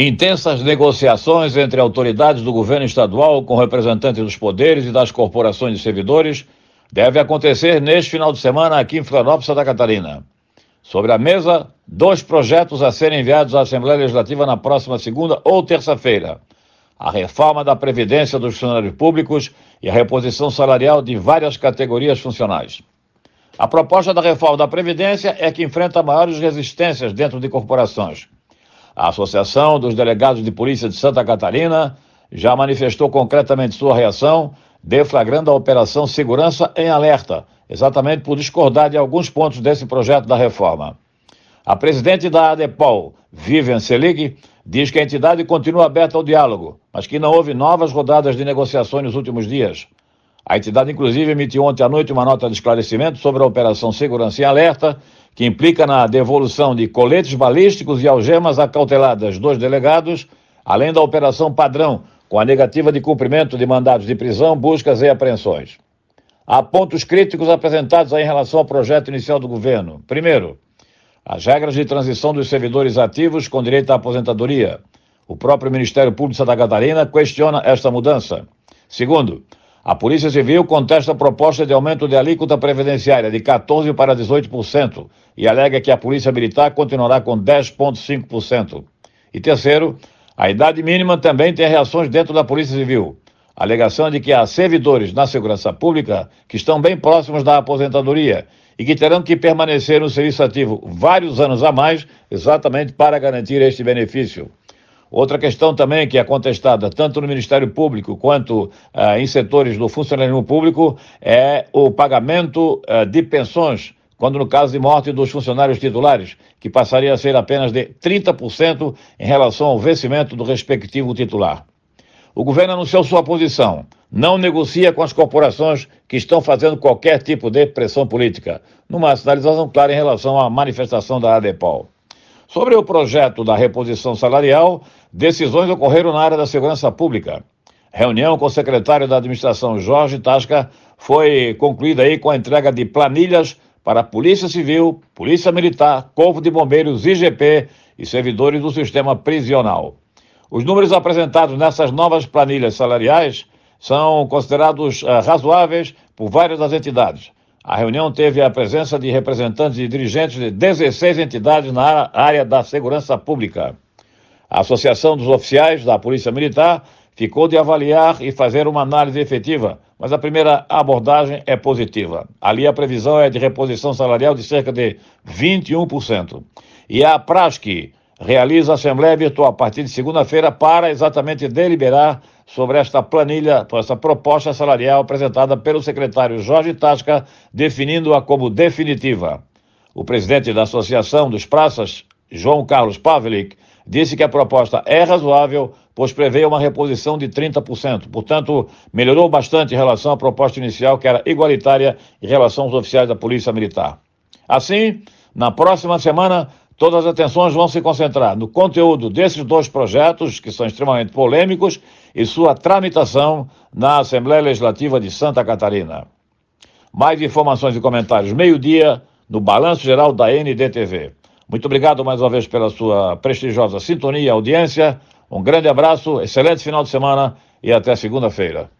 Intensas negociações entre autoridades do governo estadual com representantes dos poderes e das corporações de servidores deve acontecer neste final de semana aqui em Florianópolis, Santa Catarina. Sobre a mesa, dois projetos a serem enviados à Assembleia Legislativa na próxima segunda ou terça-feira. A reforma da Previdência dos funcionários públicos e a reposição salarial de várias categorias funcionais. A proposta da reforma da Previdência é que enfrenta maiores resistências dentro de corporações. A Associação dos Delegados de Polícia de Santa Catarina já manifestou concretamente sua reação, deflagrando a Operação Segurança em Alerta, exatamente por discordar de alguns pontos desse projeto da reforma. A presidente da ADEPOL, Vivian Selig, diz que a entidade continua aberta ao diálogo, mas que não houve novas rodadas de negociações nos últimos dias. A entidade, inclusive, emitiu ontem à noite uma nota de esclarecimento sobre a Operação Segurança em Alerta, que implica na devolução de coletes balísticos e algemas acauteladas dos delegados, além da Operação Padrão, com a negativa de cumprimento de mandados de prisão, buscas e apreensões. Há pontos críticos apresentados em relação ao projeto inicial do governo. Primeiro, as regras de transição dos servidores ativos com direito à aposentadoria. O próprio Ministério Público de Santa Catarina questiona esta mudança. Segundo, a Polícia Civil contesta a proposta de aumento de alíquota previdenciária de 14% para 18% e alega que a Polícia Militar continuará com 10,5%. E terceiro, a idade mínima também tem reações dentro da Polícia Civil. A alegação de que há servidores na segurança pública que estão bem próximos da aposentadoria e que terão que permanecer no serviço ativo vários anos a mais, exatamente para garantir este benefício. Outra questão também que é contestada tanto no Ministério Público quanto ah, em setores do funcionalismo público é o pagamento ah, de pensões, quando no caso de morte dos funcionários titulares, que passaria a ser apenas de 30% em relação ao vencimento do respectivo titular. O governo anunciou sua posição. Não negocia com as corporações que estão fazendo qualquer tipo de pressão política, numa sinalização clara em relação à manifestação da ADEPOL. Sobre o projeto da reposição salarial, decisões ocorreram na área da segurança pública. Reunião com o secretário da administração Jorge Tasca foi concluída aí com a entrega de planilhas para a Polícia Civil, Polícia Militar, Corpo de Bombeiros, IGP e servidores do sistema prisional. Os números apresentados nessas novas planilhas salariais são considerados uh, razoáveis por várias das entidades. A reunião teve a presença de representantes e dirigentes de 16 entidades na área da segurança pública. A Associação dos Oficiais da Polícia Militar ficou de avaliar e fazer uma análise efetiva, mas a primeira abordagem é positiva. Ali a previsão é de reposição salarial de cerca de 21%. E a Prasque, realiza a Assembleia Virtual a partir de segunda-feira para exatamente deliberar sobre esta planilha, essa proposta salarial apresentada pelo secretário Jorge Tasca, definindo-a como definitiva. O presidente da Associação dos Praças, João Carlos Pavlik, disse que a proposta é razoável, pois prevê uma reposição de 30%. Portanto, melhorou bastante em relação à proposta inicial, que era igualitária em relação aos oficiais da Polícia Militar. Assim, na próxima semana, Todas as atenções vão se concentrar no conteúdo desses dois projetos, que são extremamente polêmicos, e sua tramitação na Assembleia Legislativa de Santa Catarina. Mais informações e comentários, meio-dia, no Balanço Geral da NDTV. Muito obrigado mais uma vez pela sua prestigiosa sintonia e audiência. Um grande abraço, excelente final de semana e até segunda-feira.